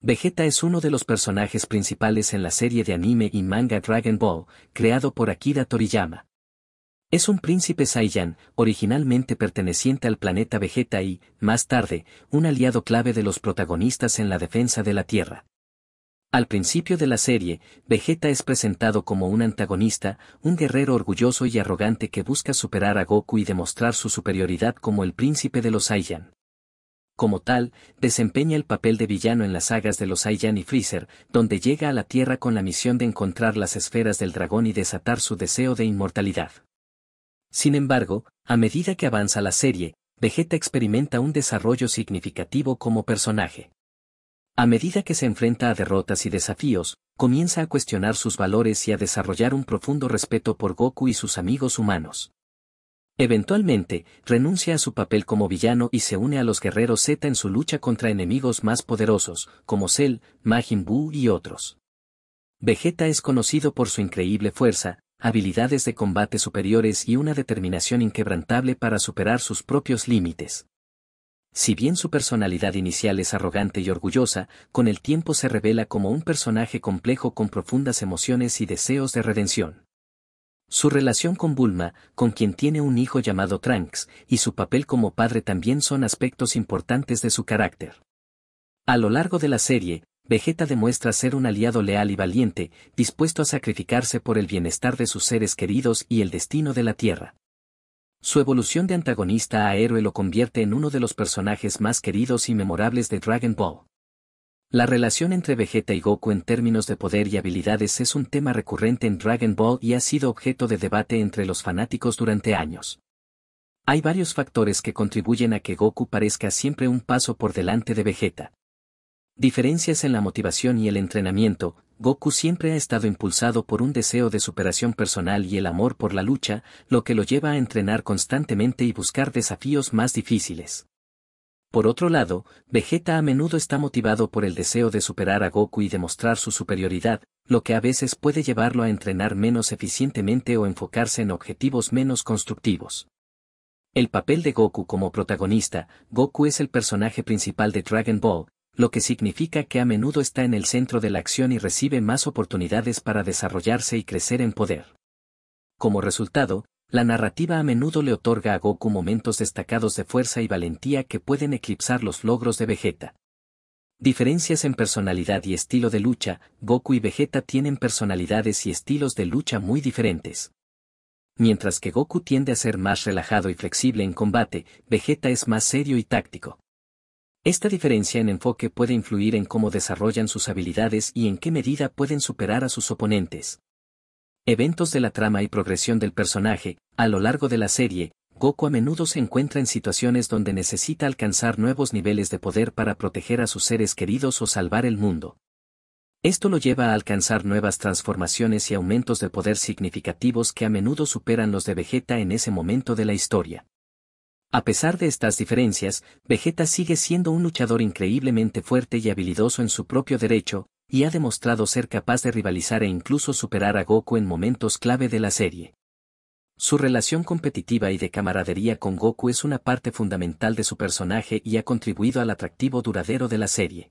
Vegeta es uno de los personajes principales en la serie de anime y manga Dragon Ball, creado por Akira Toriyama. Es un príncipe Saiyan, originalmente perteneciente al planeta Vegeta y, más tarde, un aliado clave de los protagonistas en la defensa de la Tierra. Al principio de la serie, Vegeta es presentado como un antagonista, un guerrero orgulloso y arrogante que busca superar a Goku y demostrar su superioridad como el príncipe de los Saiyan como tal, desempeña el papel de villano en las sagas de los Saiyan y Freezer, donde llega a la Tierra con la misión de encontrar las esferas del dragón y desatar su deseo de inmortalidad. Sin embargo, a medida que avanza la serie, Vegeta experimenta un desarrollo significativo como personaje. A medida que se enfrenta a derrotas y desafíos, comienza a cuestionar sus valores y a desarrollar un profundo respeto por Goku y sus amigos humanos. Eventualmente, renuncia a su papel como villano y se une a los guerreros Z en su lucha contra enemigos más poderosos, como Cell, Majin Buu y otros. Vegeta es conocido por su increíble fuerza, habilidades de combate superiores y una determinación inquebrantable para superar sus propios límites. Si bien su personalidad inicial es arrogante y orgullosa, con el tiempo se revela como un personaje complejo con profundas emociones y deseos de redención. Su relación con Bulma, con quien tiene un hijo llamado Trunks, y su papel como padre también son aspectos importantes de su carácter. A lo largo de la serie, Vegeta demuestra ser un aliado leal y valiente, dispuesto a sacrificarse por el bienestar de sus seres queridos y el destino de la Tierra. Su evolución de antagonista a héroe lo convierte en uno de los personajes más queridos y memorables de Dragon Ball. La relación entre Vegeta y Goku en términos de poder y habilidades es un tema recurrente en Dragon Ball y ha sido objeto de debate entre los fanáticos durante años. Hay varios factores que contribuyen a que Goku parezca siempre un paso por delante de Vegeta. Diferencias en la motivación y el entrenamiento, Goku siempre ha estado impulsado por un deseo de superación personal y el amor por la lucha, lo que lo lleva a entrenar constantemente y buscar desafíos más difíciles. Por otro lado, Vegeta a menudo está motivado por el deseo de superar a Goku y demostrar su superioridad, lo que a veces puede llevarlo a entrenar menos eficientemente o enfocarse en objetivos menos constructivos. El papel de Goku como protagonista, Goku es el personaje principal de Dragon Ball, lo que significa que a menudo está en el centro de la acción y recibe más oportunidades para desarrollarse y crecer en poder. Como resultado, la narrativa a menudo le otorga a Goku momentos destacados de fuerza y valentía que pueden eclipsar los logros de Vegeta. Diferencias en personalidad y estilo de lucha, Goku y Vegeta tienen personalidades y estilos de lucha muy diferentes. Mientras que Goku tiende a ser más relajado y flexible en combate, Vegeta es más serio y táctico. Esta diferencia en enfoque puede influir en cómo desarrollan sus habilidades y en qué medida pueden superar a sus oponentes. Eventos de la trama y progresión del personaje, a lo largo de la serie, Goku a menudo se encuentra en situaciones donde necesita alcanzar nuevos niveles de poder para proteger a sus seres queridos o salvar el mundo. Esto lo lleva a alcanzar nuevas transformaciones y aumentos de poder significativos que a menudo superan los de Vegeta en ese momento de la historia. A pesar de estas diferencias, Vegeta sigue siendo un luchador increíblemente fuerte y habilidoso en su propio derecho, y ha demostrado ser capaz de rivalizar e incluso superar a Goku en momentos clave de la serie. Su relación competitiva y de camaradería con Goku es una parte fundamental de su personaje y ha contribuido al atractivo duradero de la serie.